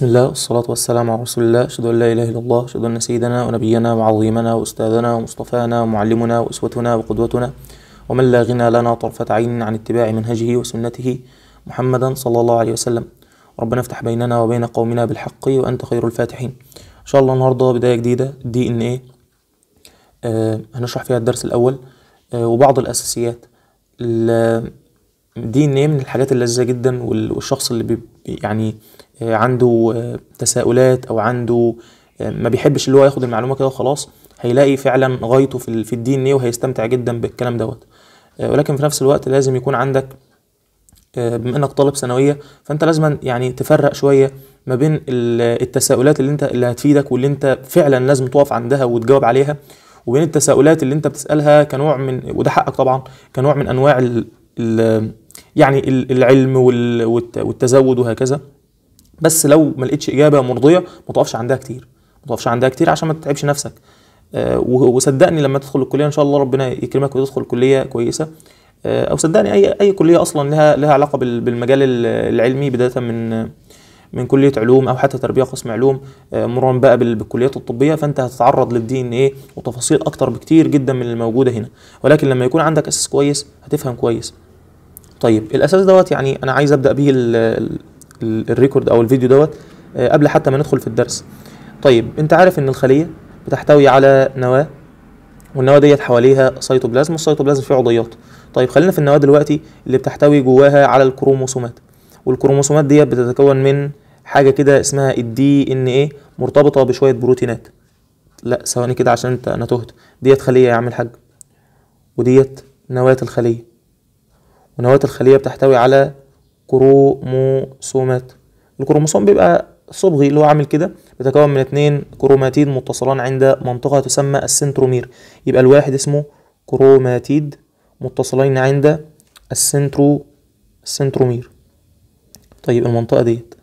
بسم الله والصلاة والسلام على رسول الله أشهد أن لا إله إلا الله أشهد أن سيدنا ونبينا وعظيمنا وأستاذنا ومصطفانا ومعلمنا وأسوتنا وقدوتنا ومن لا غنى لنا طرفة عين عن اتباع منهجه وسنته محمدا صلى الله عليه وسلم ربنا افتح بيننا وبين قومنا بالحق وأنت خير الفاتحين إن شاء الله النهاردة بداية جديدة دي إن إيه آه، هنشرح فيها الدرس الأول آه وبعض الأساسيات دي إن إيه من الحاجات اللذة جدا والشخص اللي بي يعني آه، عنده آه، تساؤلات او عنده آه، ما بيحبش اللي هو ياخد المعلومه كده وخلاص هيلاقي فعلا غايته في في الدي ان ايه وهيستمتع جدا بالكلام دوت ولكن في نفس الوقت لازم يكون عندك بما انك طالب ثانويه فانت لازم يعني تفرق شويه ما بين التساؤلات اللي انت اللي هتفيدك واللي انت فعلا لازم تقف عندها وتجاوب عليها وبين التساؤلات اللي انت بتسالها كنوع من وده حقك طبعا كنوع من انواع ال يعني العلم والتزود وهكذا بس لو ما لقيتش اجابه مرضيه ما تقفش عندها كتير ما تقفش عندها كتير عشان ما تتعبش نفسك آه وصدقني لما تدخل الكليه ان شاء الله ربنا يكرمك وتدخل كليه كويسه آه او صدقني اي اي كليه اصلا لها لها علاقه بالمجال العلمي بدايه من من كليه علوم او حتى تربيه قسم علوم آه بقى بالكليات الطبيه فانت هتتعرض للدي ان ايه وتفاصيل اكتر بكتير جدا من الموجوده هنا ولكن لما يكون عندك اساس كويس هتفهم كويس طيب الاساس دوت يعني انا عايز ابدا بيه الريكورد او الفيديو دوت آه، قبل حتى ما ندخل في الدرس طيب انت عارف ان الخليه بتحتوي على نواه والنواه ديت حواليها سيتوبلازم والسيتوبلازم فيه عضيات طيب خلينا في النواه دلوقتي اللي بتحتوي جواها على الكروموسومات والكروموسومات ديت بتتكون من حاجه كده اسمها الدي ان ايه مرتبطه بشويه بروتينات لا ثواني كده عشان انت انا تهت ديت خليه يا عم الحاج وديت نواه الخليه ونواه الخليه بتحتوي على كروموسومات الكروموسوم بيبقى صبغي اللي هو عامل كده بيتكون من اتنين كروماتيد متصلان عند منطقة تسمى السنترومير يبقى الواحد اسمه كروماتيد متصلين عند السنترو السنترومير طيب المنطقة ديت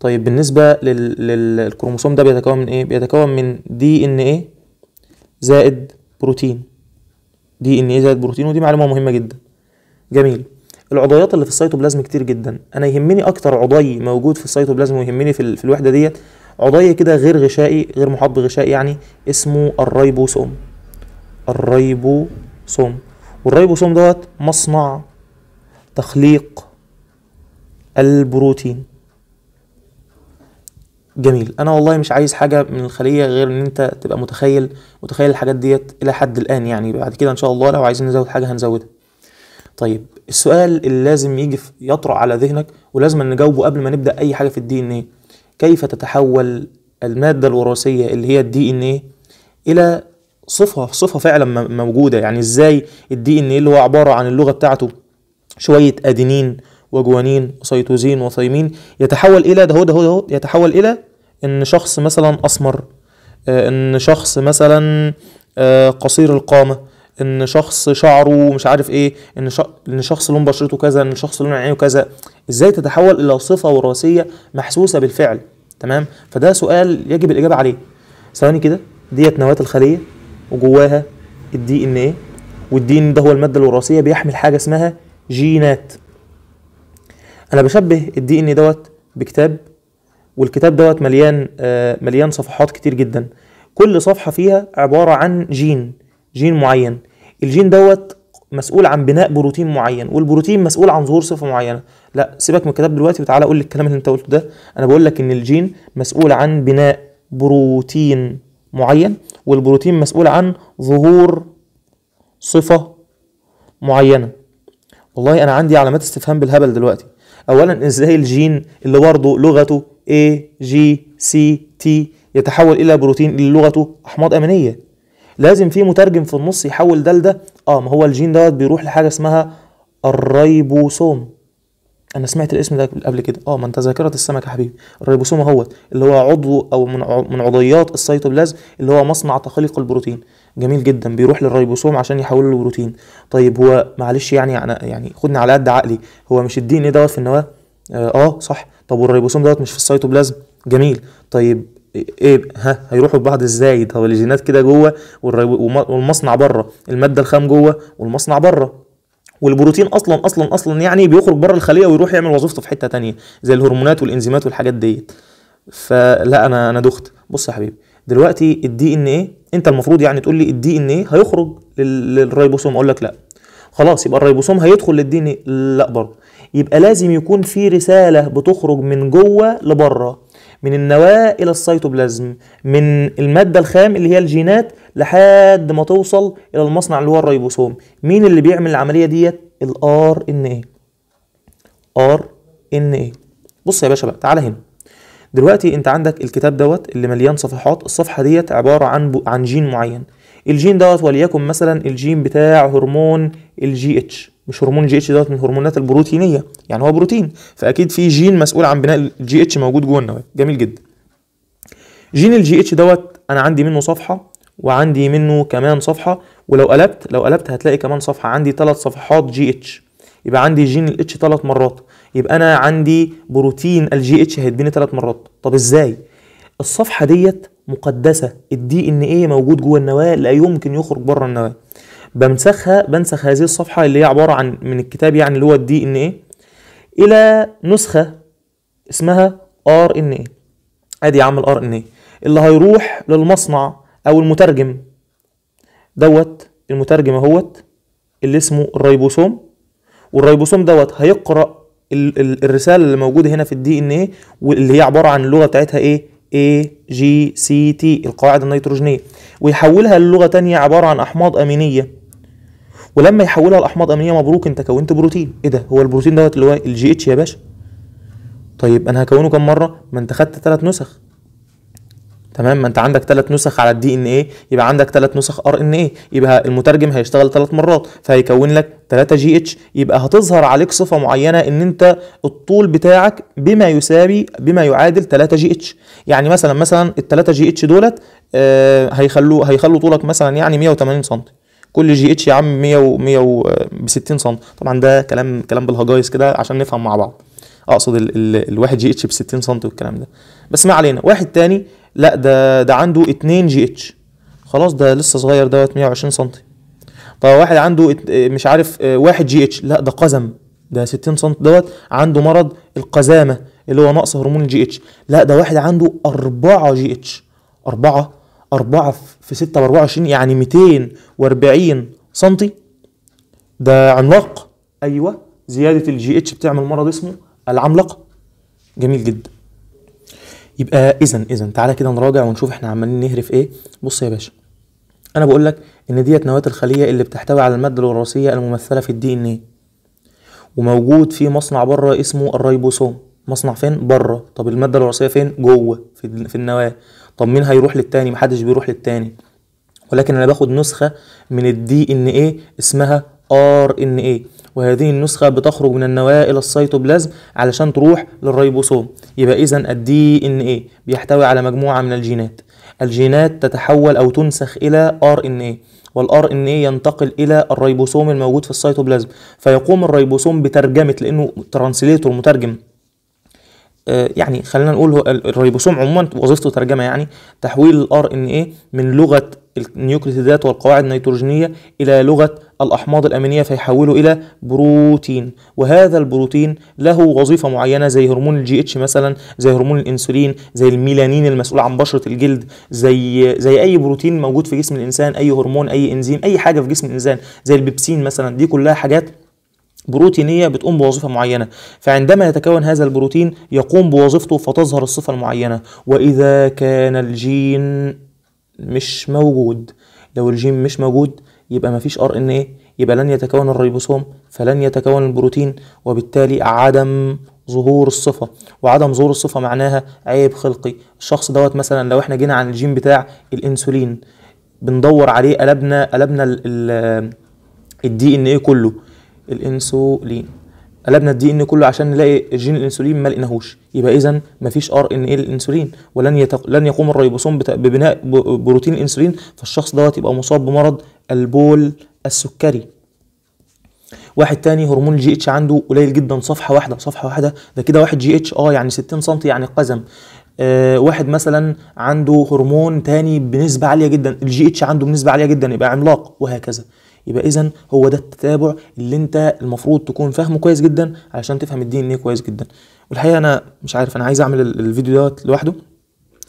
طيب بالنسبة للكروموسوم ده بيتكون من ايه؟ بيتكون من دي ان ايه زائد بروتين دي ان ايه زائد بروتين ودي معلومة مهمة جدا جميل العضيات اللي في السيتوبلازم كتير جدا انا يهمني اكتر عضي موجود في السيتوبلازم ويهمني في, في الوحده ديت عضي كده غير غشائي غير محاط بغشائي يعني اسمه الريبوسوم الريبوسوم والريبوسوم دوت مصنع تخليق البروتين جميل انا والله مش عايز حاجه من الخليه غير ان انت تبقى متخيل متخيل الحاجات ديت الى حد الان يعني بعد كده ان شاء الله لو عايزين نزود حاجه هنزودها طيب السؤال اللي لازم يجي يطرأ على ذهنك ولازم نجاوبه قبل ما نبدأ أي حاجة في الدي إن إيه كيف تتحول المادة الوراثية اللي هي الدي إن إيه إلى صفة صفة فعلا موجودة يعني إزاي الدي إن إيه اللي هو عبارة عن اللغة بتاعته شوية أدينين وجوانين وسيتوزين وثيمين يتحول إلى ده هو ده هو, ده هو يتحول إلى إن شخص مثلا أسمر آه، إن شخص مثلا آه، قصير القامة ان شخص شعره مش عارف ايه ان ان شخص لون بشرته كذا ان شخص لون عينه كذا ازاي تتحول الى صفه وراثيه محسوسه بالفعل تمام فده سؤال يجب الاجابه عليه ثواني كده ديت نواه الخليه وجواها الدي ان ايه والدي ان ده هو الماده الوراثيه بيحمل حاجه اسمها جينات انا بشبه الدي ان دوت بكتاب والكتاب دوت مليان آه مليان صفحات كتير جدا كل صفحه فيها عباره عن جين جين معين الجين دوت مسؤول عن بناء بروتين معين والبروتين مسؤول عن ظهور صفه معينه لا سيبك من الكتاب دلوقتي وتعالى قول لي الكلام اللي انت قلته ده انا بقول لك ان الجين مسؤول عن بناء بروتين معين والبروتين مسؤول عن ظهور صفه معينه والله انا عندي علامات استفهام بالهبل دلوقتي اولا ازاي الجين اللي برضه لغته A G C T يتحول الى بروتين اللي لغته احماض امينيه لازم في مترجم في النص يحول ده لده اه ما هو الجين دوت بيروح لحاجه اسمها الريبوسوم انا سمعت الاسم ده قبل كده اه ما انت ذاكره السمك يا حبيبي الريبوسوم اهوت اللي هو عضو او من عضيات السيتوبلازم اللي هو مصنع تخليق البروتين جميل جدا بيروح للريبوسوم عشان يحوله لبروتين طيب هو معلش يعني،, يعني يعني خدني على قد عقلي هو مش الدي ان ايه دوت في النواه اه, آه، صح طب والريبوسوم دوت مش في السيتوبلازم جميل طيب ايه ها هيروحوا ببعض ازاي طب الجينات كده جوه والمصنع بره الماده الخام جوه والمصنع بره والبروتين اصلا اصلا اصلا يعني بيخرج بره الخليه ويروح يعمل وظيفته في حته تانية زي الهرمونات والانزيمات والحاجات ديت فلا انا انا دخت بص يا حبيبي دلوقتي الدي ان ايه انت المفروض يعني تقول لي الدي ان ايه هيخرج للريبوسوم اقول لك لا خلاص يبقى الريبوسوم هيدخل للدي ان ايه لا برضه يبقى لازم يكون في رساله بتخرج من جوه لبره من النواة إلى السيتوبلازم من المادة الخام اللي هي الجينات لحد ما توصل إلى المصنع اللي هو الريبوسوم مين اللي بيعمل العملية ديت الار ان RNA ار ان بص يا باشا بقى تعالى هنا دلوقتي انت عندك الكتاب دوت اللي مليان صفحات الصفحه ديت عباره عن ب... عن جين معين الجين دوت وليكن مثلا الجين بتاع هرمون الجي اتش مش هرمون جي اتش دوت من هرمونات البروتينيه يعني هو بروتين فاكيد في جين مسؤول عن بناء الجي اتش موجود جوه النواه جميل جدا جين الجي اتش دوت انا عندي منه صفحه وعندي منه كمان صفحه ولو قلبت لو قلبت هتلاقي كمان صفحه عندي ثلاث صفحات جي اتش يبقى عندي جين الاتش ثلاث مرات يبقى انا عندي بروتين الجي اتش هيتبني ثلاث مرات طب ازاي الصفحه ديت مقدسه الدي ان ايه موجود جوه النواه لا يمكن يخرج بره النواه بمسخها بنسخ هذه الصفحه اللي هي عباره عن من الكتاب يعني اللي هو الدي ان ايه الى نسخه اسمها ار ان ايه ادي يا عم الار ان ايه اللي هيروح للمصنع او المترجم دوت المترجم اهوت اللي اسمه الريبوسوم والريبوسوم دوت هيقرا الرساله اللي موجوده هنا في الدي ان ايه واللي هي عباره عن اللغه بتاعتها ايه اي جي سي تي القواعد النيتروجينية ويحولها للغة تانية عبارة عن أحماض أمينية ولما يحولها لاحماض امينيه مبروك انت كونت بروتين ايه ده هو البروتين دوت اللي هو الجي اتش يا باشا طيب انا هكونه كام مره ما انت خدت ثلاث نسخ تمام ما انت عندك ثلاث نسخ على الدي ان ايه يبقى عندك ثلاث نسخ ار ان ايه يبقى المترجم هيشتغل ثلاث مرات فهيكون لك 3 جي اتش يبقى هتظهر عليك صفه معينه ان انت الطول بتاعك بما يساوي بما يعادل 3 جي اتش يعني مثلا مثلا ال 3 جي اتش دولت آه هيخلوا هيخلوا طولك مثلا يعني 180 سم كل جي اتش يا عم 100 و 100 ب 60 سم طبعا ده كلام كلام بالهجايز كده عشان نفهم مع بعض اقصد ال ال الواحد جي اتش ب 60 سم والكلام ده بس ما علينا واحد تاني لا ده ده عنده 2 جي اتش خلاص ده لسه صغير دوت 120 سم طب واحد عنده آه، مش عارف 1 آه، جي اتش لا ده قزم ده 60 سم دوت عنده مرض القزامه اللي هو نقص هرمون الجي اتش لا ده واحد عنده 4 جي اتش 4 4 في 6 ب 24 يعني 240 سم ده عملاق ايوه زياده الجي اتش بتعمل مرض اسمه العملاق جميل جدا يبقى اذا اذا تعالى كده نراجع ونشوف احنا عمالين نهرف ايه بص يا باشا انا بقول لك ان ديت نواه الخليه اللي بتحتوي على الماده الوراثيه الممثله في الدي ان ايه وموجود في مصنع بره اسمه الريبوسوم مصنع فين بره طب الماده الوراثيه فين جوه في النواه طب مين هيروح للتاني محدش بيروح للتاني ولكن انا باخد نسخه من الدي ان ايه اسمها ار ان ايه وهذه النسخة بتخرج من النواة إلى السيتوبلازم علشان تروح للريبوسوم يبقى إذا الدي إن إيه بيحتوي على مجموعة من الجينات الجينات تتحول أو تنسخ إلى ار إن إيه والار ان ايه ينتقل الى الريبوسوم الموجود في السيتوبلازم فيقوم الريبوسوم بترجمه لانه ترانسليتور مترجم آه، يعني خلينا نقول هو الريبوسوم عموما وظيفته ترجمه يعني تحويل الار ان ايه من لغه النيوكليتيدات والقواعد النيتروجينيه الى لغه الاحماض الامينيه فيحوله الى بروتين وهذا البروتين له وظيفه معينه زي هرمون الجي اتش مثلا زي هرمون الانسولين زي الميلانين المسؤول عن بشره الجلد زي زي اي بروتين موجود في جسم الانسان اي هرمون اي انزيم اي حاجه في جسم الانسان زي البيبسين مثلا دي كلها حاجات بروتينيه بتقوم بوظيفه معينه فعندما يتكون هذا البروتين يقوم بوظيفته فتظهر الصفه المعينه واذا كان الجين مش موجود لو الجين مش موجود يبقى مفيش ار ان ايه يبقى لن يتكون الريبوسوم فلن يتكون البروتين وبالتالي عدم ظهور الصفه وعدم ظهور الصفه معناها عيب خلقي الشخص دوت مثلا لو احنا جينا عن الجين بتاع الانسولين بندور عليه قلبنا قلبنا الدي ان ايه كله الانسولين قلبنا الدي ان إيه إيه كله عشان نلاقي جين الانسولين ما لقيناهوش يبقى اذا مفيش ار ان اي للانسولين إيه ولن يتق... لن يقوم الريبوسوم بت... ببناء ب... بروتين الانسولين فالشخص دوت يبقى مصاب بمرض البول السكري واحد تاني هرمون الجي اتش عنده قليل جدا صفحه واحده صفحه واحده ده كده واحد جي اتش اه يعني 60 سم يعني قزم آه واحد مثلا عنده هرمون تاني بنسبه عاليه جدا الجي اتش عنده بنسبه عاليه جدا يبقى عملاق وهكذا يبقى اذا هو ده التتابع اللي انت المفروض تكون فاهمه كويس جدا علشان تفهم الدي ان ايه كويس جدا والحقيقه انا مش عارف انا عايز اعمل الفيديو دوت لوحده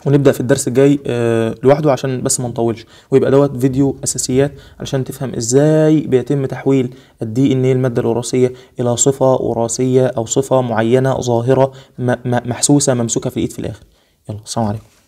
ونبدا في الدرس الجاي آه، لوحده عشان بس ما نطولش ويبقى دوت فيديو اساسيات علشان تفهم ازاي بيتم تحويل الدي ان ايه الماده الوراثيه الى صفه وراثيه او صفه معينه ظاهره محسوسه ممسوكه في الايد في الاخر يلا السلام عليكم